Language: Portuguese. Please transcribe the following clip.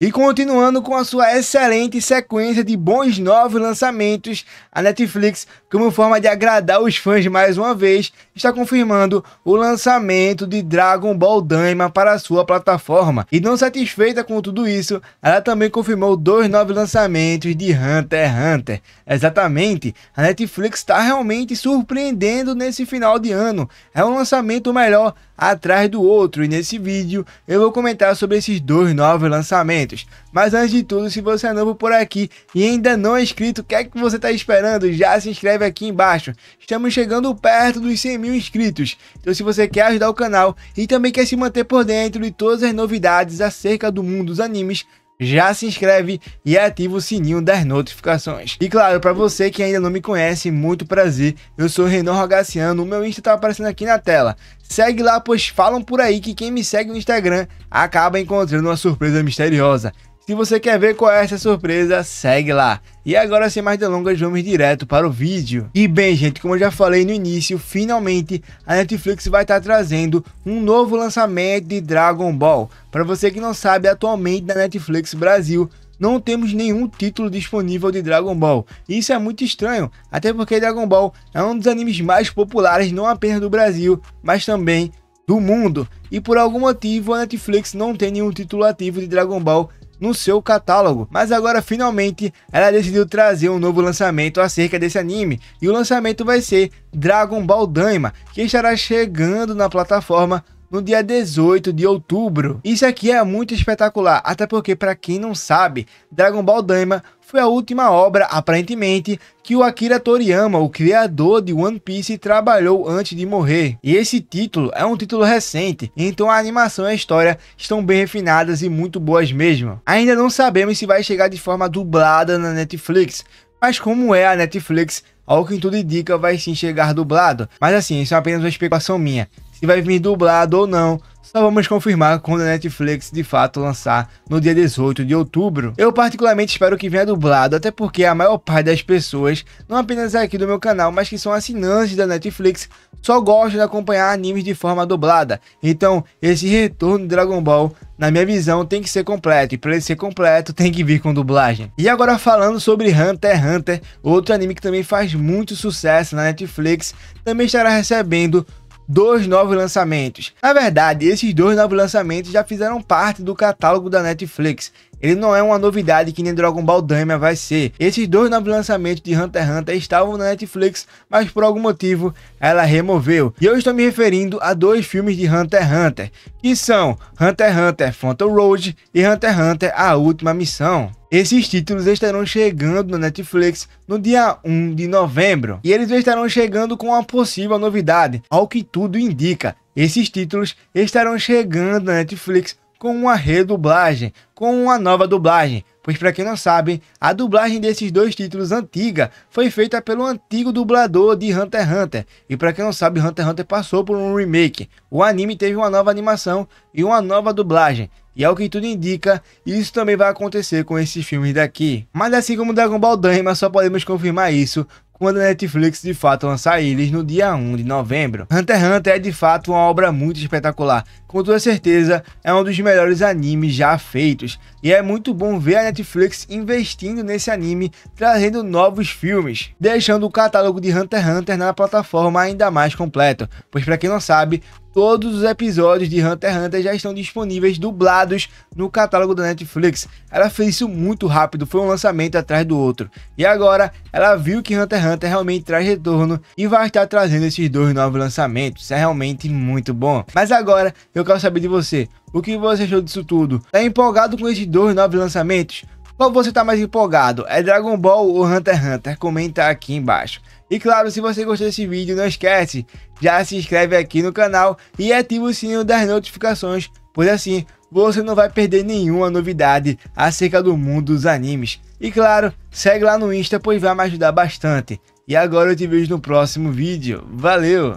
E continuando com a sua excelente sequência de bons novos lançamentos, a Netflix, como forma de agradar os fãs mais uma vez, está confirmando o lançamento de Dragon Ball Daima para sua plataforma. E não satisfeita com tudo isso, ela também confirmou dois novos lançamentos de Hunter x Hunter. Exatamente, a Netflix está realmente surpreendendo nesse final de ano. É um lançamento melhor atrás do outro e nesse vídeo eu vou comentar sobre esses dois novos lançamentos eventos. Mas antes de tudo, se você é novo por aqui e ainda não é inscrito, o que é que você está esperando? Já se inscreve aqui embaixo. Estamos chegando perto dos 100 mil inscritos. Então, se você quer ajudar o canal e também quer se manter por dentro de todas as novidades acerca do mundo dos animes, já se inscreve e ativa o sininho das notificações. E claro, para você que ainda não me conhece, muito prazer. Eu sou Renan Rogaciano, o meu Insta tá aparecendo aqui na tela. Segue lá, pois falam por aí que quem me segue no Instagram acaba encontrando uma surpresa misteriosa. Se você quer ver qual é essa surpresa, segue lá. E agora, sem mais delongas, vamos direto para o vídeo. E bem, gente, como eu já falei no início, finalmente a Netflix vai estar tá trazendo um novo lançamento de Dragon Ball. Para você que não sabe, atualmente na Netflix Brasil não temos nenhum título disponível de Dragon Ball. Isso é muito estranho, até porque Dragon Ball é um dos animes mais populares não apenas do Brasil, mas também do mundo. E por algum motivo a Netflix não tem nenhum título ativo de Dragon Ball no seu catálogo. Mas agora finalmente ela decidiu trazer um novo lançamento acerca desse anime e o lançamento vai ser Dragon Ball Daima, que estará chegando na plataforma no dia 18 de outubro. Isso aqui é muito espetacular, até porque para quem não sabe, Dragon Ball Daima foi a última obra, aparentemente, que o Akira Toriyama, o criador de One Piece, trabalhou antes de morrer. E esse título é um título recente, então a animação e a história estão bem refinadas e muito boas mesmo. Ainda não sabemos se vai chegar de forma dublada na Netflix, mas como é a Netflix, ao que tudo indica vai sim chegar dublado. Mas assim, isso é apenas uma especulação minha se vai vir dublado ou não. Só vamos confirmar quando a Netflix de fato lançar no dia 18 de outubro. Eu particularmente espero que venha dublado, até porque a maior parte das pessoas, não apenas aqui do meu canal, mas que são assinantes da Netflix, só gostam de acompanhar animes de forma dublada. Então, esse retorno de Dragon Ball, na minha visão, tem que ser completo, e para ele ser completo, tem que vir com dublagem. E agora falando sobre Hunter x Hunter, outro anime que também faz muito sucesso na Netflix, também estará recebendo dois novos lançamentos. Na verdade, esses dois novos lançamentos já fizeram parte do catálogo da Netflix ele não é uma novidade que nem Dragon Ball Daima vai ser. Esses dois novos lançamentos de Hunter x Hunter estavam na Netflix, mas por algum motivo ela removeu. E eu estou me referindo a dois filmes de Hunter x Hunter, que são Hunter x Hunter Phantom Road e Hunter x Hunter A Última Missão. Esses títulos estarão chegando na Netflix no dia 1 de novembro. E eles estarão chegando com uma possível novidade, ao que tudo indica. Esses títulos estarão chegando na Netflix com uma redublagem, com uma nova dublagem, pois para quem não sabe, a dublagem desses dois títulos antiga foi feita pelo antigo dublador de Hunter x Hunter, e para quem não sabe, Hunter x Hunter passou por um remake. O anime teve uma nova animação e uma nova dublagem. E ao que tudo indica, isso também vai acontecer com esses filmes daqui. Mas assim como Dragon Ball Daima, só podemos confirmar isso quando a Netflix de fato lançar eles no dia 1 de novembro. Hunter x Hunter é de fato uma obra muito espetacular, com toda certeza é um dos melhores animes já feitos, e é muito bom ver a Netflix investindo nesse anime, trazendo novos filmes, deixando o catálogo de Hunter x Hunter na plataforma ainda mais completo, pois para quem não sabe, todos os episódios de Hunter x Hunter já estão disponíveis dublados no catálogo da Netflix. Ela fez isso muito rápido, foi um lançamento atrás do outro. E agora, ela viu que Hunter x Hunter realmente traz retorno e vai estar trazendo esses dois novos lançamentos. Isso é realmente muito bom. Mas agora, eu quero saber de você, o que você achou disso tudo? Tá empolgado com esses dois novos lançamentos? Qual você tá mais empolgado? É Dragon Ball ou Hunter x Hunter? Comenta aqui embaixo. E claro, se você gostou desse vídeo, não esquece, já se inscreve aqui no canal e ativa o sininho das notificações, pois assim você não vai perder nenhuma novidade acerca do mundo dos animes. E claro, segue lá no Insta, pois vai me ajudar bastante. E agora eu te vejo no próximo vídeo. Valeu!